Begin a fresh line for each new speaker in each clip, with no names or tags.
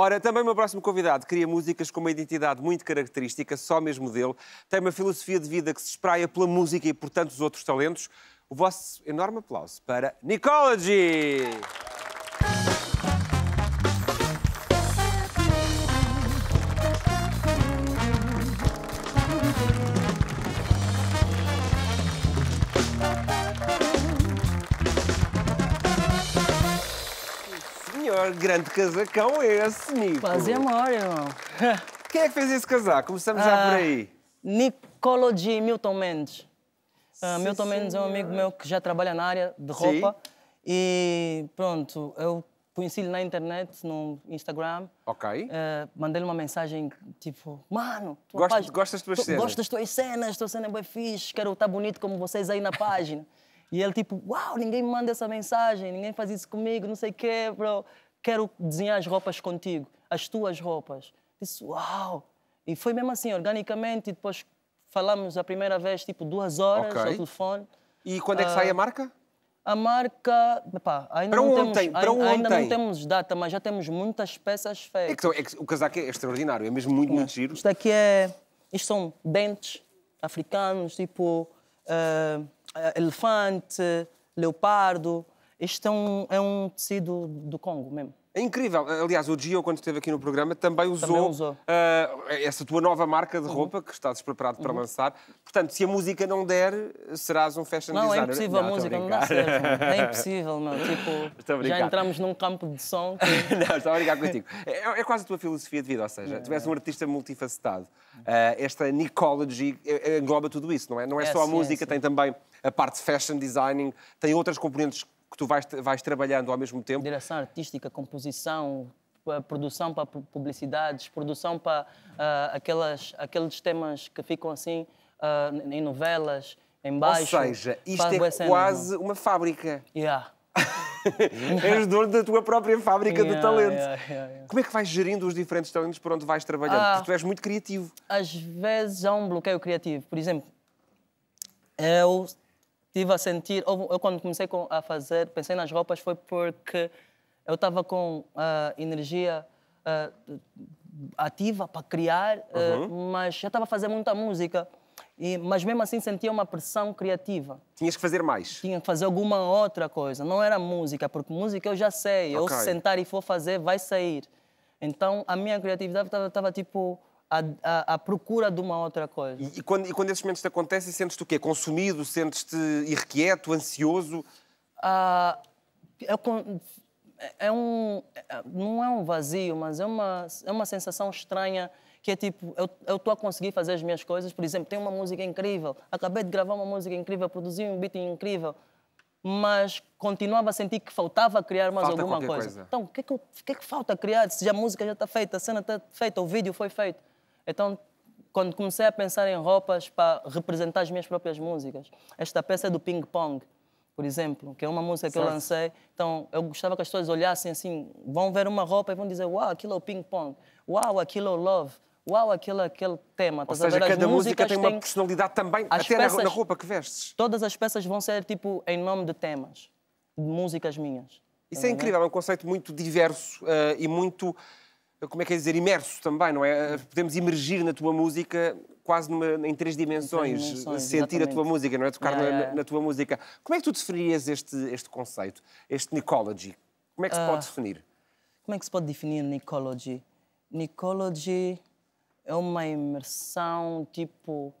Ora, também o meu próximo convidado cria músicas com uma identidade muito característica, só mesmo dele. Tem uma filosofia de vida que se espraia pela música e por tantos outros talentos. O vosso enorme aplauso para Nicology! senhor, grande casacão é esse,
Nico? Mas é amor, irmão. Quem é que fez esse casaco? Começamos já por ah, aí. Nicolo de Milton Mendes. Uh, Milton senhora. Mendes é um amigo meu que já trabalha na área de roupa. Sim. E pronto, eu conheci-lhe na internet, no Instagram. Ok. Uh, Mandei-lhe uma mensagem tipo: Mano, gosta Gosto, gostas das tuas cenas? Gostas das tuas cenas, tua cena é bem fixe, quero estar tá bonito como vocês aí na página. E ele tipo, uau, ninguém me manda essa mensagem, ninguém faz isso comigo, não sei o quê, bro. Quero desenhar as roupas contigo, as tuas roupas. Disse, uau. E foi mesmo assim, organicamente, e depois falámos a primeira vez, tipo, duas horas okay. ao telefone. E quando é que sai a ah, marca? A marca, pá, ainda, para não, ontem, temos, para ainda, ainda não temos data, mas já temos muitas peças feitas. É que, é que, o casaco é extraordinário, é mesmo muito, é. muito giro. Isto aqui é, isto são dentes africanos, tipo, uh, eh, elefante, leopardo. Este é um, é um tecido do Congo mesmo.
É incrível. Aliás, o Gio, quando esteve aqui no programa, também usou, também usou. Uh, essa tua nova marca de uhum. roupa que estás preparado uhum. para lançar. Portanto, se a música não der, serás um fashion não, é designer. É impossível, não, a música não dá certo. É impossível, não. Tipo, já entramos
num campo de som. Que...
não, estou a brincar contigo. É, é, é, quase a tua filosofia de vida, ou seja, é, tu és um é. artista multifacetado. Uh, esta Nicology eh, engloba tudo isso, não é? Não é, só a música, tem também a parte fashion designing, tem outras componentes
que tu vais, vais trabalhando ao mesmo tempo. Direção artística, composição, produção para publicidades, produção para uh, aquelas, aqueles temas que ficam assim uh, em novelas, em baixo. Ou seja, isto é cena, quase não.
uma fábrica. Yeah. És dono da tua própria fábrica yeah, de talento. Yeah, yeah, Como é que vais gerindo os diferentes talentos por onde vais trabalhando? Ah, Porque tu és
muito criativo. Às vezes há um bloqueio criativo. Por exemplo, eu tive a sentir. Eu, quando comecei a fazer, pensei nas roupas, foi porque eu estava com uh, energia uh, ativa para criar, ah, uhum. mas já estava a fazer muita música. E, mas mesmo assim sentia uma pressão criativa. Tinhas que fazer mais? Tinha que fazer alguma outra coisa. Não era música, porque música eu já sei. Okay. Eu sentar e for fazer, vai sair. Então a minha criatividade estava tipo à, procura de uma outra coisa. E, e, quando,
e quando esses momentos te acontecem, sentes-te o quê? Consumido? Sentes-te irrequieto, ansioso?
Ah, é, é, um, é, não é um vazio, mas é uma, é uma sensação estranha que é tipo, eu estou a conseguir fazer as minhas coisas, por exemplo, tem uma música incrível, acabei de gravar uma música incrível, produzi um beat incrível, mas continuava a sentir que faltava criar mais Falta alguma coisa. coisa. Então, o que, é que, que, é que falta criar? Se a música já está feita, a cena está feita, o vídeo foi feito. Então, quando comecei a pensar em roupas para representar as minhas próprias músicas, esta peça é do Ping Pong, por exemplo, que é uma música que certo. eu lancei. Então, eu gostava que as pessoas olhassem assim, vão ver uma roupa e vão dizer, uau, aquilo é o Ping Pong, uau, aquilo é o Love, uau, aquilo é aquele tema. Ou seja, cada música tem uma
personalidade também, até peças, na roupa
que vestes. Todas as peças vão ser, tipo, em nome de temas, de músicas minhas. Isso é incrível,
é um conceito muito diverso uh, e muito como é que é dizer, imerso também, não é? Eh, uhum. Podemos emergir na tua música quase numa, em três dimensões, três dimensões sentir exatamente. a tua música, não é? Tocar é, na, é. na, tua música. Como é que tu definias este, este conceito, este Nicology? Como é que se pode ah. definir?
Como é que se pode definir Nicology? Nicology é uma imersão, tipo,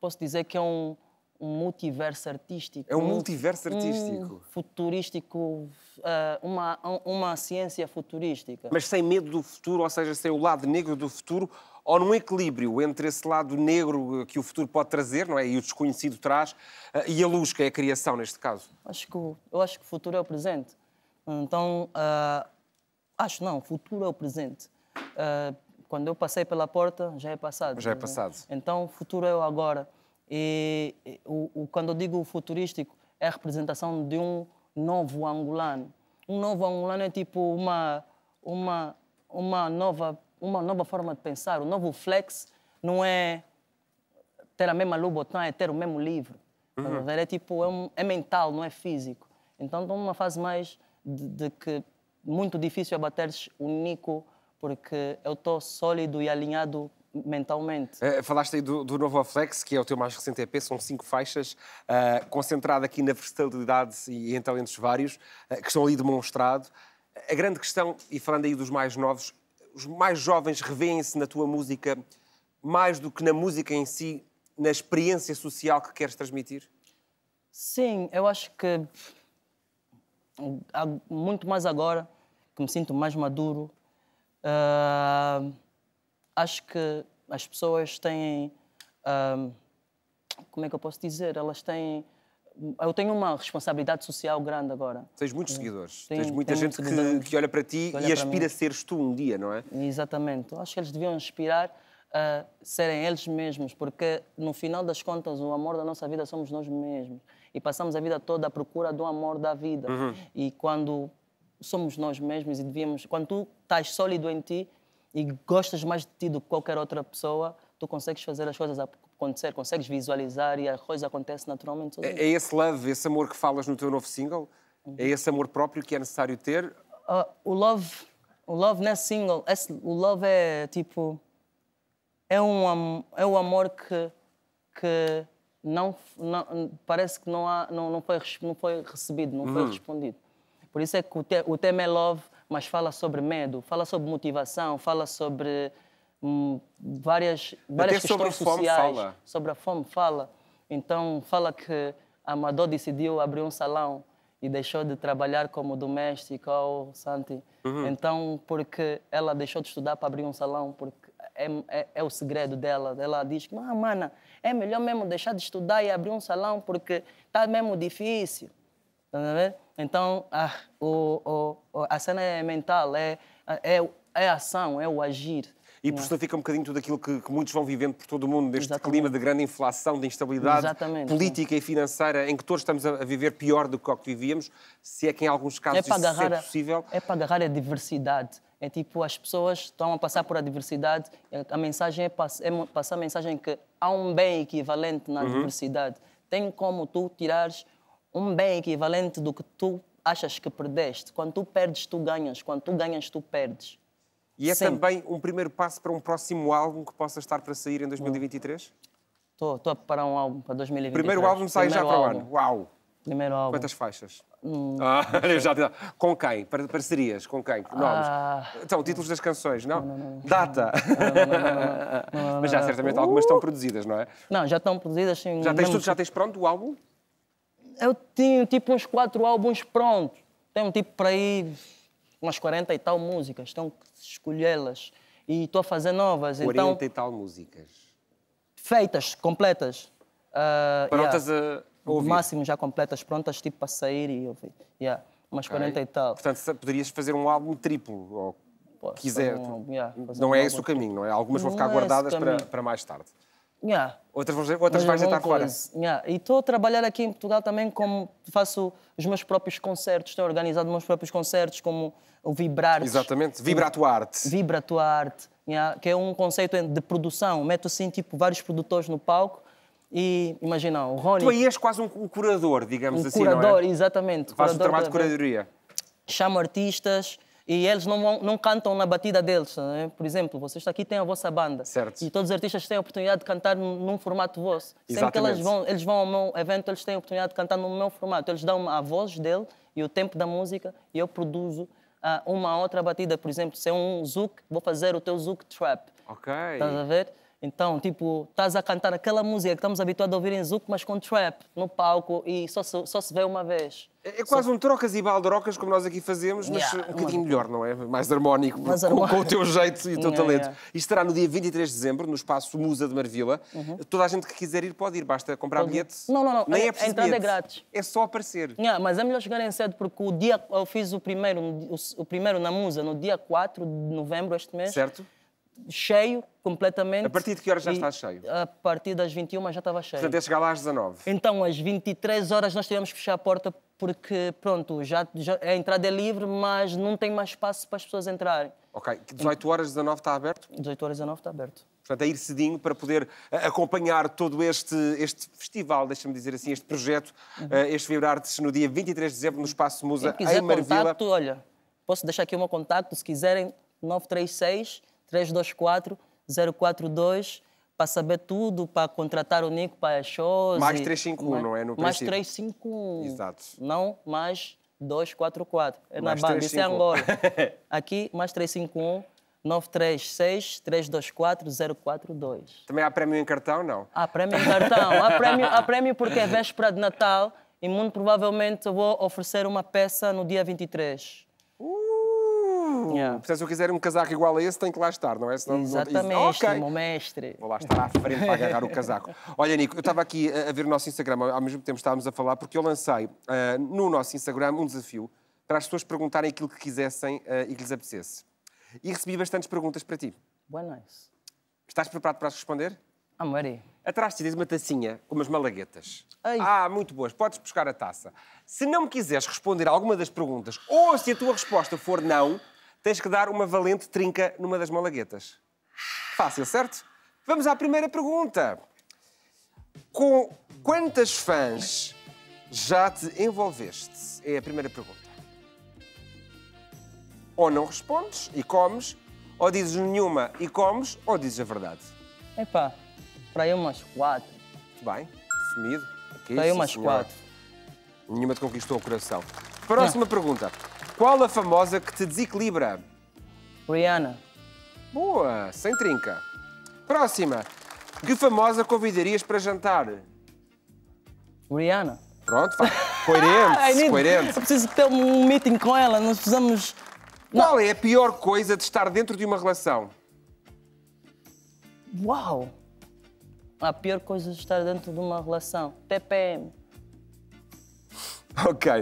posso dizer que é um, um multiverso artístico. É um multiverso artístico. Um futurístico, ah, uma, uma ciência futurística. Mas
sem medo do futuro, ou seja, sem o lado negro do futuro, ou num equilíbrio entre esse lado negro que o futuro pode trazer, não é? E o desconhecido traz, ah, e a luz, que é a criação, neste caso?
Acho que, eu acho que o futuro é o presente. Então, uh, acho não, o futuro é o presente. Uh, quando eu passei pela porta, já é passado. Já é, é? passado. Então, o futuro é o agora. E, e o, o, quando eu digo futurístico, é a representação de um novo angolano. Um novo angolano é tipo uma, uma, uma, nova, uma nova forma de pensar. O novo flex não é ter a mesma não é ter o mesmo livro. Uhum. É tipo, é, um, é, mental, não é físico. Então estou numa fase mais de, de que muito difícil abater é o Nico, porque eu estou sólido e alinhado mentalmente.
Uh, falaste aí do, do novo flex, que é o teu mais recente EP, são cinco faixas, uh, eh, concentrado aqui na versatilidade e em talentos vários, uh, que estão ali demonstrado. A grande questão, e falando aí dos mais novos, os mais jovens revêem-se na tua música mais do que na música em si, na experiência social que queres transmitir?
Sim, eu acho que muito mais agora, que me sinto mais maduro acho que as pessoas têm. Um, como é que eu posso dizer? Elas têm. Eu tenho uma responsabilidade social grande agora.
Tens muitos seguidores. Tens muita gente que, que, olha para ti olha e aspira a seres tu um dia, não é?
Exatamente. acho que eles deviam aspirar a serem eles mesmos, porque no final das contas o amor da nossa vida somos nós mesmos. E passamos a vida toda à procura do amor da vida. Uhum. E quando somos nós mesmos e devíamos. Quando tu estás sólido em ti, e gostas mais de ti do que qualquer outra pessoa, tu consegues fazer as coisas acontecer, consegues visualizar e a coisa acontece naturalmente. É, é,
esse love, esse amor que falas no teu novo single? É esse amor próprio que é necessário ter?
Uh, o love, o love nesse é single, esse, é, o love é tipo é um é o um amor que que não, não, parece que não há não, não foi não foi recebido, não uhum. foi hum. respondido. Por isso é que o tema é love, mas fala sobre medo, fala sobre motivação, fala sobre hum, várias, várias questões sobre sociais. Fome, sobre a fome fala. Então fala que a madô decidiu abrir um salão e deixou de trabalhar como doméstica ou oh, Santi. Uhum. Então, porque ela deixou de estudar para abrir um salão, porque é, é, é o segredo dela. Ela diz que, ah, mana, é melhor mesmo deixar de estudar e abrir um salão porque está mesmo difícil. a tá ver? Então, a, ah, o, o, a cena é mental, é, é, é ação, é o agir. E, por né? portanto,
fica um bocadinho tudo aquilo que, que, muitos vão vivendo por todo o mundo, neste Exatamente. clima de grande inflação, de instabilidade Exatamente, política sim. Né? e financeira, em que todos estamos a viver pior do que o que vivíamos, se é que em alguns casos é para isso agarrar, é possível.
É para agarrar a diversidade. É tipo, as pessoas estão a passar por a diversidade, é, a mensagem é, pass é passar a mensagem que há um bem equivalente na uhum. diversidade. Tem como tu tirares um bem equivalente do que tu achas que perdeste. Quando tu perdes, tu ganhas. Quando tu ganhas, tu perdes. E é também
um primeiro passo para um próximo álbum que possa estar para sair em 2023?
Estou a preparar um álbum para 2023. Primeiro álbum sai primeiro já para o ano.
Uau! Primeiro álbum. Quantas faixas? Hum, ah, já, com quem? Parcerias? Com quem? Ah. Nomes? Ah, então, títulos das canções, não? não, não, não Data? Mas já certamente algumas estão produzidas, não é?
Não, já estão produzidas. Sim, já tens tudo, já
tens pronto o álbum?
eu tinha tipo uns quatro álbuns prontos. Tenho tipo para aí umas 40 e tal músicas, tenho que escolhê-las. E estou a fazer novas. 40 então, e
tal músicas.
Feitas, completas. Uh, prontas yeah. a ouvir? No máximo já completas, prontas tipo para sair e ouvir.
Yeah. Umas okay. 40 e tal. Portanto, poderias fazer um álbum triplo, ou Posso, quiser. Um, yeah, não um é esse o caminho, não é? Algumas não vão ficar é guardadas para, para mais tarde. Yeah. Outras, outras é vais estar fora.
Yeah. E estou a trabalhar aqui em Portugal também como faço os meus próprios concertos, tenho organizado os meus próprios concertos, como o Vibrar. Exatamente, Vibra a tua
arte. Vibra a
tua arte, yeah. que é um conceito de produção. Meto assim, tipo, vários produtores no palco e imagina, o Rony. Tu aí
és quase um, curador, digamos um assim. Curador, não é?
exatamente. Faz um trabalho de curadoria. Chamo artistas, e eles não, não cantam na batida deles. Né? Por exemplo, vocês aqui têm a vossa banda. Certo. E todos os artistas têm a oportunidade de cantar num formato vosso. Sempre que eles vão, eles vão ao meu evento, eles têm a oportunidade de cantar no meu formato. Eles dão a voz dele e o tempo da música e eu produzo uh, uma outra batida. Por exemplo, se é um zouk, vou fazer o teu zouk trap. Ok. Estás a ver? Então, tipo, estás a cantar aquela música que estamos habituados a ouvir em Zouk, mas com trap no palco e só se, só se vê uma vez. É, é quase só... um trocas
e baldrocas, como nós aqui fazemos, mas yeah, um bocadinho melhor, não é? Mais harmónico, Com, com, o teu jeito e o teu yeah, talento. Yeah. Isto estará no dia 23 de dezembro, no espaço Musa de Marvila. Uhum. Toda a gente que quiser ir pode ir, basta comprar bilhetes. bilhete. Não, não, não. Nem é, é preciso. A entrada é
grátis. É só aparecer. Yeah, mas é melhor chegar em cedo, porque o dia eu fiz o primeiro, o, o primeiro na Musa, no dia 4 de novembro este mês. Certo cheio completamente. A partir de que horas já está cheio? A partir das 21 já estava cheio. Portanto, ia é
chegar lá às 19.
Então, às 23 horas nós tivemos que fechar a porta porque, pronto, já, já a entrada é livre, mas não tem mais espaço para as pessoas entrarem.
Ok. 18 horas, 19 está aberto?
18 horas, 19 está aberto.
Portanto, a é ir cedinho para poder eh, acompanhar todo este, este festival, deixa-me dizer assim, este projeto, uhum. este vibrar artes no dia 23 de dezembro no Espaço Musa, Quem quiser contacto,
olha, posso deixar aqui o meu contacto, se quiserem, 936 324 042 para saber tudo, para contratar o Nico para shows. Mais 351, não é? No mais 351. Exato. Não mais 244. É na banda, isso é Angola. Aqui, mais 351. 936-324-042. Também há prémio em cartão, não? Há prémio em cartão. há, prémio, há prémio porque é véspera de Natal e muito provavelmente vou oferecer uma peça no dia 23
yeah. portanto, se eu quiser um casaco igual a esse, tem que lá estar, não é? Senão, Exatamente, não... Okay. meu mestre. Vou lá estar à frente para agarrar o casaco. Olha, Nico, eu estava aqui a ver o nosso Instagram, ao mesmo tempo estávamos a falar, porque eu lancei uh, no nosso Instagram um desafio para as pessoas perguntarem aquilo que quisessem uh, e que lhes apetecesse. E recebi bastantes perguntas para ti. Buenas. Estás preparado para as responder? Amarei. Atrás te diz uma tacinha com umas malaguetas. Ai. Ah, muito boas. Podes buscar a taça. Se não me quiseres responder a alguma das perguntas ou se a tua resposta for não, tens que dar uma valente trinca numa das malaguetas. Fácil, certo? Vamos à primeira pergunta. Com quantas fãs já te envolveste? É a primeira pergunta. Ou não respondes e comes, ou dizes nenhuma e comes, ou dizes a verdade.
Epá, para aí umas quatro. Muito bem,
sumido. Para aí umas senhora. quatro. Nenhuma te conquistou o coração. Próxima não. pergunta. Qual a famosa que te desequilibra? Rihanna. Boa, sem trinca. Próxima. Que famosa convidarias para jantar? Rihanna. Pronto, vai. Coerente, need... coerente. Eu preciso ter um meeting com ela, nós precisamos... Qual é a pior coisa de estar dentro de uma relação?
Uau! A pior coisa de estar dentro de uma relação. TPM. Ok.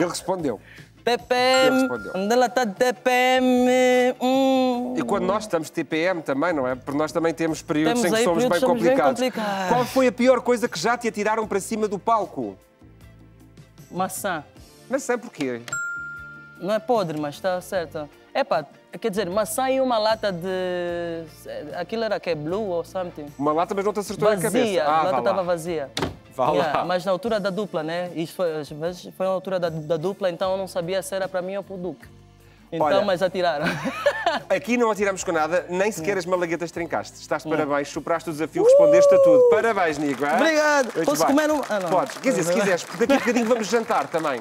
Ele respondeu. TPM. Ela está de TPM. Hum. E quando
nós estamos TPM também, não é? Porque nós também temos períodos temos em que somos, bem, somos complicados. bem complicados. Qual foi a pior coisa que já te atiraram para cima do palco?
Maçã. Maçã porquê? Não é podre, mas está certo. pá, quer dizer, maçã e uma lata de... Aquilo era que? é Blue ou something? Uma lata, mas não te acertou vazia. na cabeça. Vazia, ah, a lata estava vazia.
Vá lá. Yeah, mas
na altura da dupla, né? Isso foi, mas foi na altura da, da dupla, então eu não sabia se era para mim ou para o Duque. Então, Olha, mas atiraram.
Aqui não atiramos com nada, nem sequer as malaguetas trincaste. Estás de parabéns, superaste o desafio, respondeste a tudo. Parabéns, Nico. Hein? Obrigado. Muito Posso bem. comer um... Ah, não. Podes. Quer dizer, se quiseres, daqui a bocadinho vamos jantar também.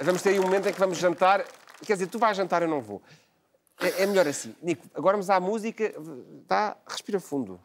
Vamos ter aí um momento em que vamos jantar. Quer dizer, tu vais jantar, eu não vou. É, é melhor assim. Nico, agora vamos à música. Tá? Respira fundo.